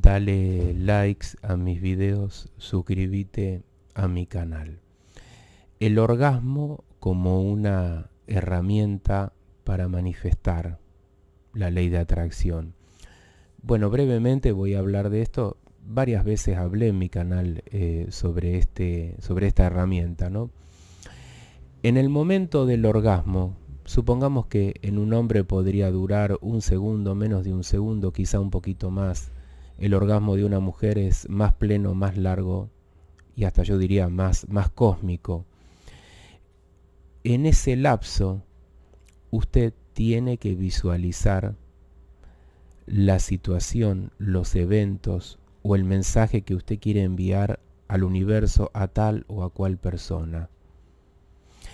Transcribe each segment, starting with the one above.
dale likes a mis videos, suscríbete a mi canal. El orgasmo como una herramienta para manifestar la ley de atracción. Bueno, brevemente voy a hablar de esto. Varias veces hablé en mi canal eh, sobre, este, sobre esta herramienta. En el momento del orgasmo, supongamos que en un hombre podría durar un segundo, menos de un segundo, quizá un poquito más, el orgasmo de una mujer es más pleno, más largo y hasta yo diría más, más cósmico. En ese lapso, usted tiene que visualizar la situación, los eventos o el mensaje que usted quiere enviar al universo a tal o a cual persona.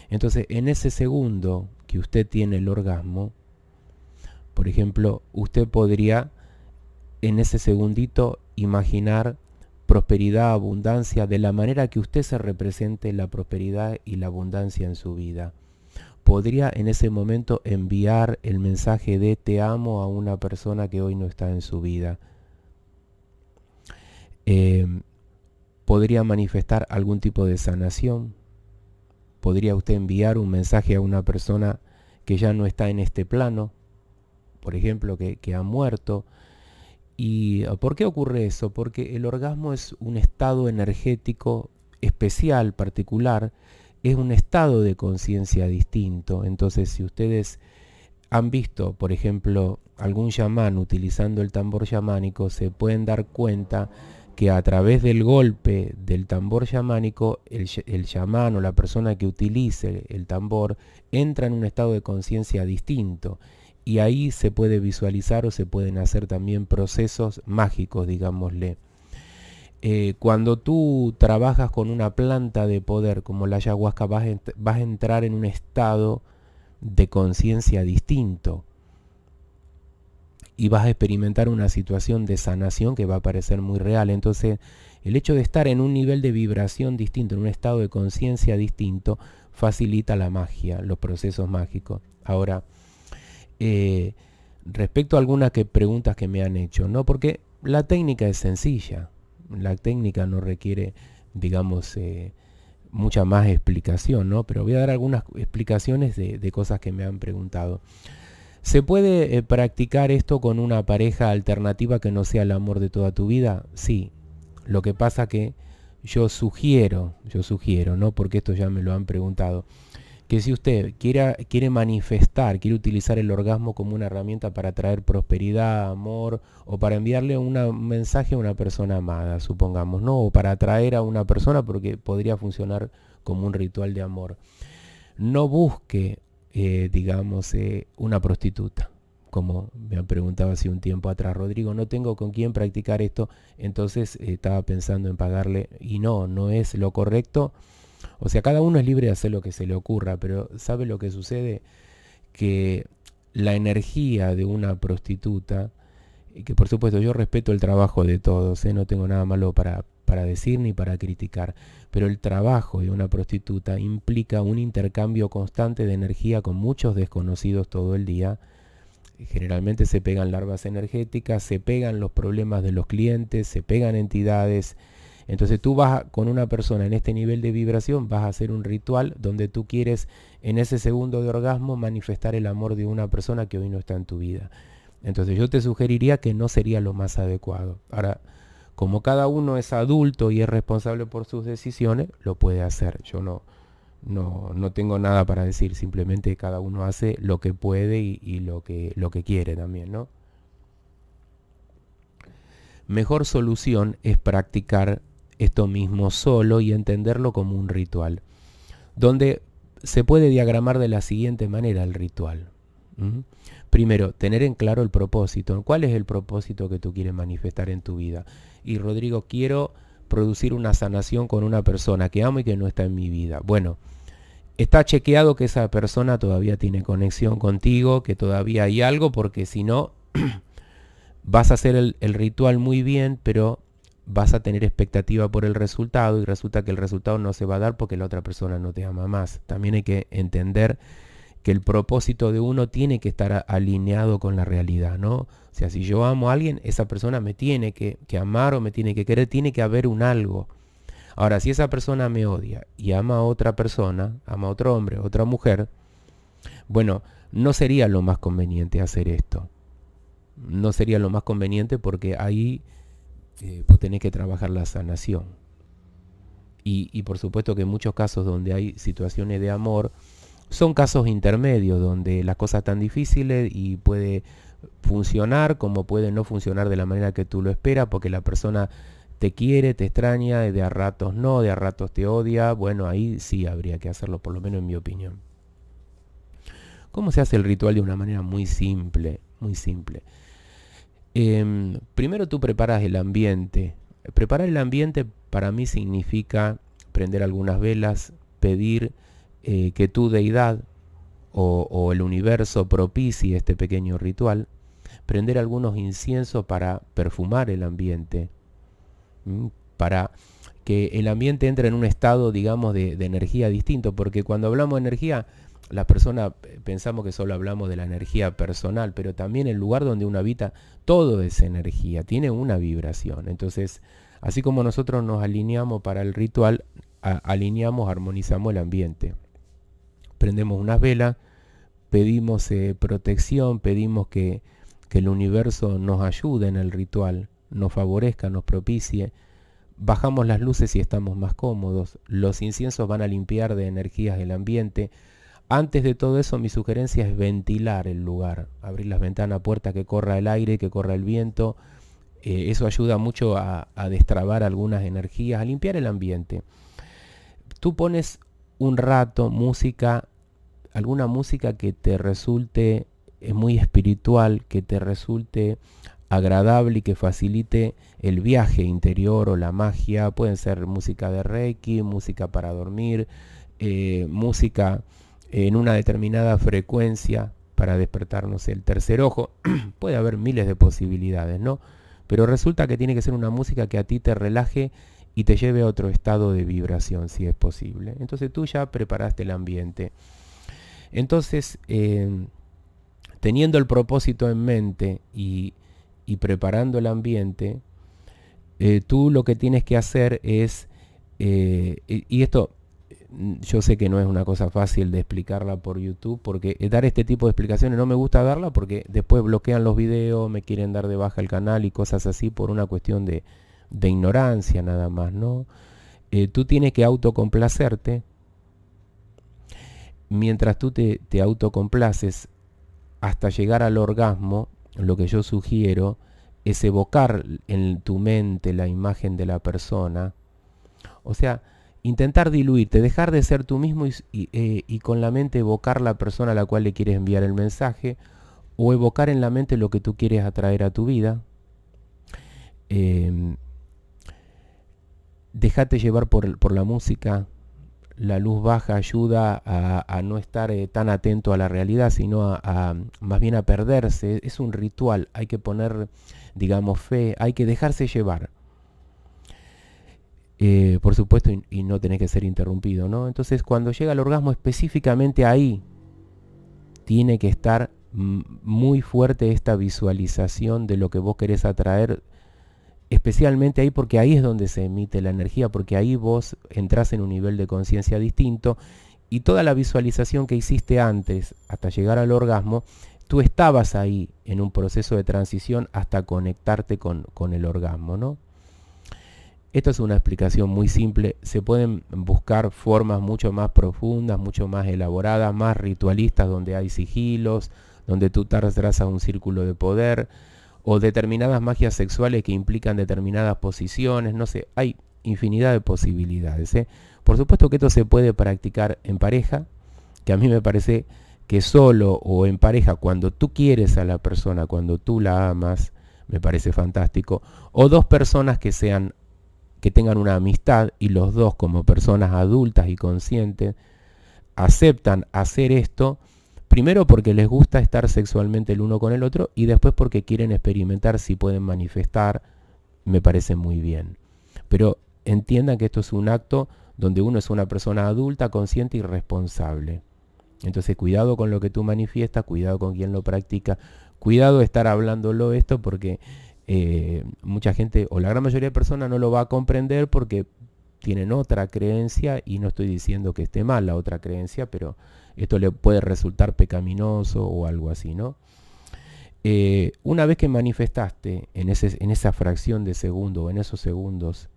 Entonces, en ese segundo que usted tiene el orgasmo, por ejemplo, usted podría en ese segundito imaginar prosperidad, abundancia, de la manera que usted se represente la prosperidad y la abundancia en su vida. Podría en ese momento enviar el mensaje de te amo a una persona que hoy no está en su vida. Eh, podría manifestar algún tipo de sanación. Podría usted enviar un mensaje a una persona que ya no está en este plano, por ejemplo, que ha muerto, ¿Y por qué ocurre eso? Porque el orgasmo es un estado energético especial, particular, es un estado de conciencia distinto. Entonces, si ustedes han visto, por ejemplo, algún chamán utilizando el tambor chamánico, se pueden dar cuenta que a través del golpe del tambor chamánico, el, el chamán o la persona que utilice el tambor entra en un estado de conciencia distinto y ahí se puede visualizar o se pueden hacer también procesos mágicos, digámosle. Eh, cuando tú trabajas con una planta de poder como la ayahuasca, vas, vas a entrar en un estado de conciencia distinto y vas a experimentar una situación de sanación que va a parecer muy real. Entonces, el hecho de estar en un nivel de vibración distinto, en un estado de conciencia distinto, facilita la magia, los procesos mágicos. Ahora, eh, respecto a algunas que, preguntas que me han hecho, ¿no? Porque la técnica es sencilla, la técnica no requiere, digamos, eh, mucha más explicación, ¿no? Pero voy a dar algunas explicaciones de, cosas que me han preguntado. ¿Se puede eh, practicar esto con una pareja alternativa que no sea el amor de toda tu vida? Sí. Lo que pasa que yo sugiero, yo sugiero, ¿no? Porque esto ya me lo han preguntado que si usted quiere, quiere manifestar, quiere utilizar el orgasmo como una herramienta para traer prosperidad, amor, o para enviarle un mensaje a una persona amada, supongamos, ¿no? O para atraer a una persona porque podría funcionar como un ritual de amor. No busque, eh, digamos, eh, una prostituta. Como me han preguntado hace un tiempo atrás, Rodrigo, no tengo con quién practicar esto, entonces eh, estaba pensando en pagarle, y no, no es lo correcto o sea, cada uno es libre de hacer lo que se le ocurra, pero ¿sabe lo que sucede? Que la energía de una prostituta, que por supuesto yo respeto el trabajo de todos, ¿eh? no tengo nada malo para decir ni para criticar, pero el trabajo de una prostituta implica un intercambio constante de energía con muchos desconocidos todo el día. Generalmente se pegan larvas energéticas, se pegan los problemas de los clientes, se pegan entidades, entonces tú vas con una persona en este nivel de vibración, vas a hacer un ritual donde tú quieres en ese segundo de orgasmo manifestar el amor de una persona que hoy no está en tu vida. Entonces yo te sugeriría que no sería lo más adecuado. Ahora, como cada uno es adulto y es responsable por sus decisiones, lo puede hacer. Yo no, no, tengo nada para decir, simplemente cada uno hace lo que puede y, lo, que, lo que quiere también, ¿no? Mejor solución es practicar esto mismo solo y entenderlo como un ritual, donde se puede diagramar de la siguiente manera el ritual. Primero, tener en claro el propósito. ¿Cuál es el propósito que tú quieres manifestar en tu vida? Y Rodrigo, quiero producir una sanación con una persona que amo y que no está en mi vida. Bueno, está chequeado que esa persona todavía tiene conexión contigo, que todavía hay algo, porque si no, vas a hacer el ritual muy bien, pero vas a tener expectativa por el resultado y resulta que el resultado no se va a dar porque la otra persona no te ama más. También hay que entender que el propósito de uno tiene que estar alineado con la realidad, ¿no? O sea, si yo amo a alguien, esa persona me tiene que, que amar o me tiene que querer, tiene que haber un algo. Ahora, si esa persona me odia y ama a otra persona, ama a otro hombre, otra mujer, bueno, no sería lo más conveniente hacer esto. No sería lo más conveniente porque ahí eh, vos tenés que trabajar la sanación. Y, por supuesto que en muchos casos donde hay situaciones de amor, son casos intermedios donde las cosas están difíciles y puede funcionar como puede no funcionar de la manera que tú lo esperas porque la persona te quiere, te extraña, de a ratos no, de a ratos te odia. Bueno, ahí sí habría que hacerlo, por lo menos en mi opinión. ¿Cómo se hace el ritual de una manera muy simple? Muy simple. Em, primero tú preparas el ambiente. Preparar el ambiente para mí significa prender algunas velas, pedir eh, que tu deidad o, el universo propicie este pequeño ritual, prender algunos inciensos para perfumar el ambiente, mm, para que el ambiente entre en un estado, digamos, de, de energía distinto, porque cuando hablamos de energía, las personas eh, pensamos que solo hablamos de la energía personal, pero también el lugar donde uno habita, todo es energía, tiene una vibración. Entonces, así como nosotros nos alineamos para el ritual, alineamos, armonizamos el ambiente. Prendemos unas velas, pedimos eh, protección, pedimos que, que el universo nos ayude en el ritual, nos favorezca, nos propicie bajamos las luces y estamos más cómodos, los inciensos van a limpiar de energías el ambiente, antes de todo eso, mi sugerencia es ventilar el lugar, abrir las ventanas, puertas, que corra el aire, que corra el viento. Eh, eso ayuda mucho a, destrabar algunas energías, a limpiar el ambiente. Tú pones un rato música, alguna música que te resulte eh, muy espiritual, que te resulte agradable y que facilite el viaje interior o la magia. Pueden ser música de Reiki, música para dormir, eh, música en una determinada frecuencia para despertarnos el tercer ojo. Puede haber miles de posibilidades, ¿no? Pero resulta que tiene que ser una música que a ti te relaje y te lleve a otro estado de vibración, si es posible. Entonces tú ya preparaste el ambiente. Entonces, eh, teniendo el propósito en mente y, preparando el ambiente, eh, tú lo que tienes que hacer es, eh, y esto yo sé que no es una cosa fácil de explicarla por YouTube, porque dar este tipo de explicaciones no me gusta darla porque después bloquean los videos, me quieren dar de baja el canal y cosas así por una cuestión de, ignorancia nada más, ¿no? Eh, tú tienes que autocomplacerte. Mientras tú te, te autocomplaces hasta llegar al orgasmo, lo que yo sugiero es evocar en tu mente la imagen de la persona. O sea, intentar diluirte, dejar de ser tú mismo eh, y, con la mente evocar la persona a la cual le quieres enviar el mensaje o evocar en la mente lo que tú quieres atraer a tu vida. Em, déjate llevar por, la música. La luz baja ayuda a, no estar eh, tan atento a la realidad, sino a, más bien a perderse. Es un ritual, hay que poner, digamos, fe, hay que dejarse llevar. Eh, por supuesto, y, no tenés que ser interrumpido, ¿no? Entonces, cuando llega el orgasmo específicamente ahí, tiene que estar muy fuerte esta visualización de lo que vos querés atraer, especialmente ahí porque ahí es donde se emite la energía, porque ahí vos entras en un nivel de conciencia distinto y toda la visualización que hiciste antes hasta llegar al orgasmo, tú estabas ahí en un proceso de transición hasta conectarte con, con el orgasmo, ¿no? Esto es una explicación muy simple, se pueden buscar formas mucho más profundas, mucho más elaboradas, más ritualistas, donde hay sigilos, donde tú trazas un círculo de poder, o determinadas magias sexuales que implican determinadas posiciones, no sé, hay infinidad de posibilidades. ¿eh? Por supuesto que esto se puede practicar en pareja, que a mí me parece que solo o en pareja, cuando tú quieres a la persona, cuando tú la amas, me parece fantástico, o dos personas que sean que tengan una amistad y los dos como personas adultas y conscientes aceptan hacer esto, primero porque les gusta estar sexualmente el uno con el otro y después porque quieren experimentar si pueden manifestar, me parece muy bien. Pero entiendan que esto es un acto donde uno es una persona adulta, consciente y responsable. Entonces cuidado con lo que tú manifiestas, cuidado con quien lo practica, cuidado de estar hablándolo esto porque eh, mucha gente o la gran mayoría de personas no lo va a comprender porque tienen otra creencia y no estoy diciendo que esté mal la otra creencia, pero esto le puede resultar pecaminoso o algo así, ¿no? Eh, una vez que manifestaste en, ese, en esa fracción de segundo, o en esos segundos,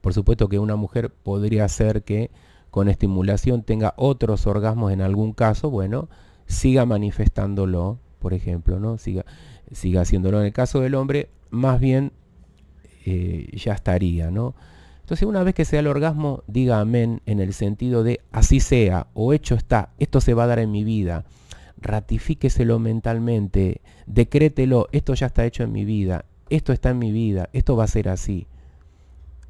por supuesto que una mujer podría ser que con estimulación tenga otros orgasmos en algún caso, bueno, siga manifestándolo, por ejemplo, ¿no? Siga, siga haciéndolo en el caso del hombre, más bien eh, ya estaría, ¿no? Entonces una vez que sea el orgasmo, diga amén en el sentido de así sea o hecho está, esto se va a dar en mi vida, ratifíqueselo mentalmente, decrételo, esto ya está hecho en mi vida, esto está en mi vida, esto va a ser así.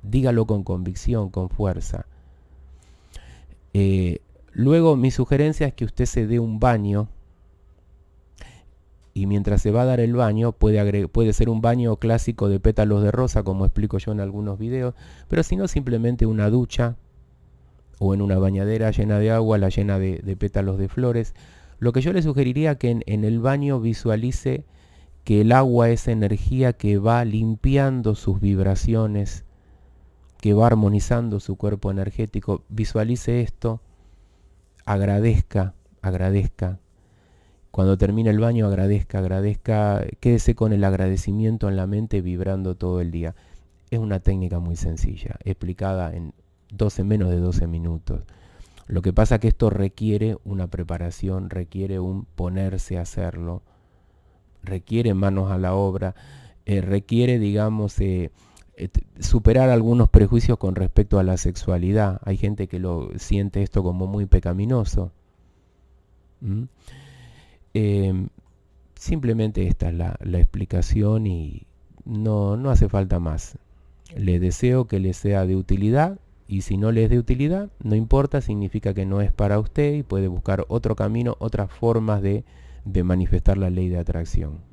Dígalo con convicción, con fuerza. Eh, luego mi sugerencia es que usted se dé un baño y mientras se va a dar el baño, puede, puede ser un baño clásico de pétalos de rosa, como explico yo en algunos videos, pero si no simplemente una ducha o en una bañadera llena de agua, la llena de, pétalos de flores. Lo que yo le sugeriría que en el baño visualice que el agua es energía que va limpiando sus vibraciones, que va armonizando su cuerpo energético. Visualice esto, agradezca, agradezca, cuando termine el baño, agradezca, agradezca, quédese con el agradecimiento en la mente vibrando todo el día. Es una técnica muy sencilla, explicada en 12, menos de 12 minutos. Lo que pasa es que esto requiere una preparación, requiere un ponerse a hacerlo, requiere manos a la obra, eh, requiere, digamos, eh, eh, superar algunos prejuicios con respecto a la sexualidad. Hay gente que lo siente esto como muy pecaminoso. Em, simplemente esta es la, explicación y no, no hace falta más. Le deseo que le sea de utilidad y si no le es de utilidad, no importa, significa que no es para usted y puede buscar otro camino, otras formas de, de manifestar la ley de atracción.